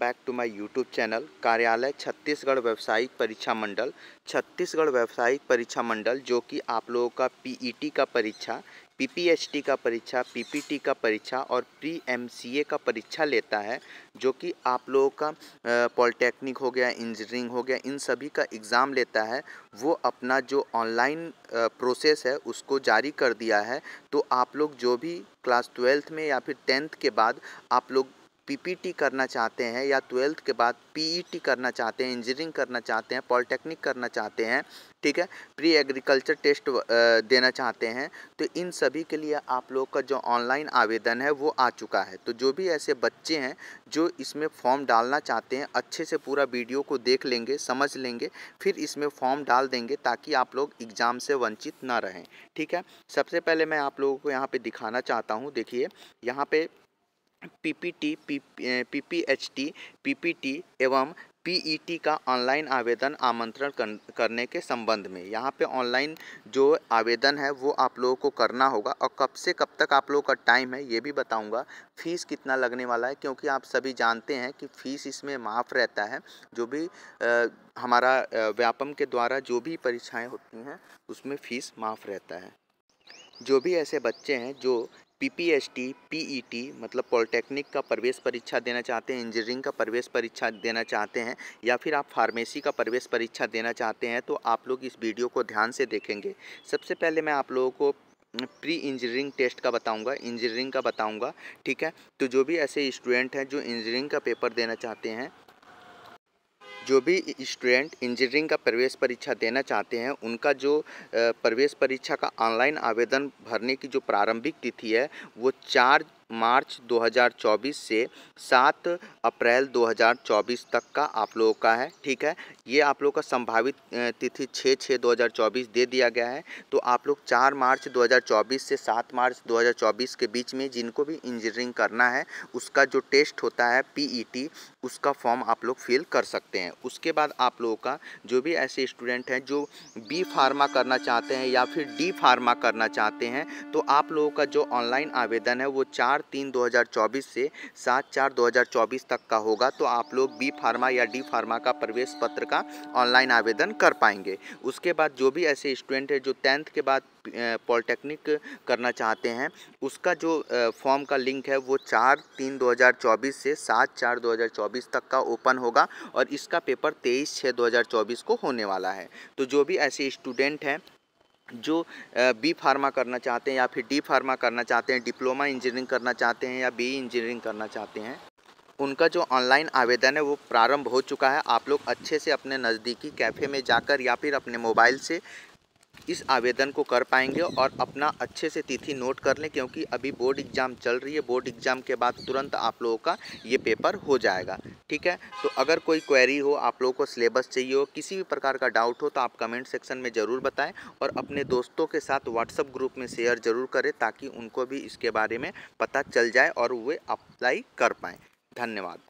back to my YouTube channel कार्यालय छत्तीसगढ़ व्यावसायिक परीक्षा मंडल छत्तीसगढ़ व्यावसायिक परीक्षा मंडल जो कि आप लोगों का पीईटी e का परीक्षा पीपीएचटी का परीक्षा पीपीटी का परीक्षा और प्री एमसीए का परीक्षा लेता है जो कि आप लोगों का पॉलिटेक्निक हो गया इंजीनियरिंग हो गया इन सभी का एग्ज़ाम लेता है वो अपना जो ऑनलाइन प्रोसेस है उसको जारी कर दिया है तो आप लोग जो भी क्लास ट्वेल्थ में या फिर टेंथ के बाद आप लोग पीपीटी करना चाहते हैं या ट्वेल्थ के बाद पीईटी करना चाहते हैं इंजीनियरिंग करना चाहते हैं पॉलिटेक्निक करना चाहते हैं ठीक है प्री एग्रीकल्चर टेस्ट देना चाहते हैं तो इन सभी के लिए आप लोग का जो ऑनलाइन आवेदन है वो आ चुका है तो जो भी ऐसे बच्चे हैं जो इसमें फॉर्म डालना चाहते हैं अच्छे से पूरा वीडियो को देख लेंगे समझ लेंगे फिर इसमें फॉर्म डाल देंगे ताकि आप लोग एग्ज़ाम से वंचित ना रहें ठीक है सबसे पहले मैं आप लोगों को यहाँ पर दिखाना चाहता हूँ देखिए यहाँ पर पीपीटी पीपीएचटी पीपीटी एवं पीईटी का ऑनलाइन आवेदन आमंत्रण करने के संबंध में यहाँ पे ऑनलाइन जो आवेदन है वो आप लोगों को करना होगा और कब से कब तक आप लोगों का टाइम है ये भी बताऊँगा फ़ीस कितना लगने वाला है क्योंकि आप सभी जानते हैं कि फ़ीस इसमें माफ़ रहता है जो भी आ, हमारा व्यापम के द्वारा जो भी परीक्षाएँ होती हैं उसमें फ़ीस माफ़ रहता है जो भी ऐसे बच्चे हैं जो पीपीएसटी पीईटी e मतलब पॉलिटेक्निक का प्रवेश परीक्षा देना चाहते हैं इंजीनियरिंग का प्रवेश परीक्षा देना चाहते हैं या फिर आप फार्मेसी का प्रवेश परीक्षा देना चाहते हैं तो आप लोग इस वीडियो को ध्यान से देखेंगे सबसे पहले मैं आप लोगों को प्री इंजीनियरिंग टेस्ट का बताऊंगा इंजीनियरिंग का बताऊंगा ठीक है तो जो भी ऐसे स्टूडेंट हैं जो इंजीनियरिंग का पेपर देना चाहते हैं जो भी स्टूडेंट इंजीनियरिंग का प्रवेश परीक्षा देना चाहते हैं उनका जो प्रवेश परीक्षा का ऑनलाइन आवेदन भरने की जो प्रारंभिक तिथि है वो चार मार्च 2024 से 7 अप्रैल 2024 तक का आप लोगों का है ठीक है ये आप लोग का संभावित तिथि 6 छः 2024 दे दिया गया है तो आप लोग 4 मार्च 2024 से 7 मार्च 2024 के बीच में जिनको भी इंजीनियरिंग करना है उसका जो टेस्ट होता है पीईटी उसका फॉर्म आप लोग फिल कर सकते हैं उसके बाद आप लोगों का जो भी ऐसे स्टूडेंट हैं जो बी फार्मा करना चाहते हैं या फिर डी फार्मा करना चाहते हैं तो आप लोगों का जो ऑनलाइन आवेदन है वो चार चार तीन 2024 से सात चार 2024 तक का होगा तो आप लोग बी फार्मा या डी फार्मा का प्रवेश पत्र का ऑनलाइन आवेदन कर पाएंगे उसके बाद जो भी ऐसे स्टूडेंट हैं जो टेंथ के बाद पॉलिटेक्निक करना चाहते हैं उसका जो फॉर्म का लिंक है वो चार तीन 2024 से सात चार 2024 तक का ओपन होगा और इसका पेपर तेईस छः 2024 को होने वाला है तो जो भी ऐसे स्टूडेंट हैं जो बी फार्मा करना चाहते हैं या फिर डी फार्मा करना चाहते हैं डिप्लोमा इंजीनियरिंग करना चाहते हैं या बी इंजीनियरिंग करना चाहते हैं उनका जो ऑनलाइन आवेदन है वो प्रारंभ हो चुका है आप लोग अच्छे से अपने नज़दीकी कैफ़े में जाकर या फिर अपने मोबाइल से इस आवेदन को कर पाएंगे और अपना अच्छे से तिथि नोट कर लें क्योंकि अभी बोर्ड एग्ज़ाम चल रही है बोर्ड एग्ज़ाम के बाद तुरंत आप लोगों का ये पेपर हो जाएगा ठीक है तो अगर कोई क्वेरी हो आप लोगों को सिलेबस चाहिए हो किसी भी प्रकार का डाउट हो तो आप कमेंट सेक्शन में ज़रूर बताएं और अपने दोस्तों के साथ व्हाट्सअप ग्रुप में शेयर ज़रूर करें ताकि उनको भी इसके बारे में पता चल जाए और वे अप्लाई कर पाएँ धन्यवाद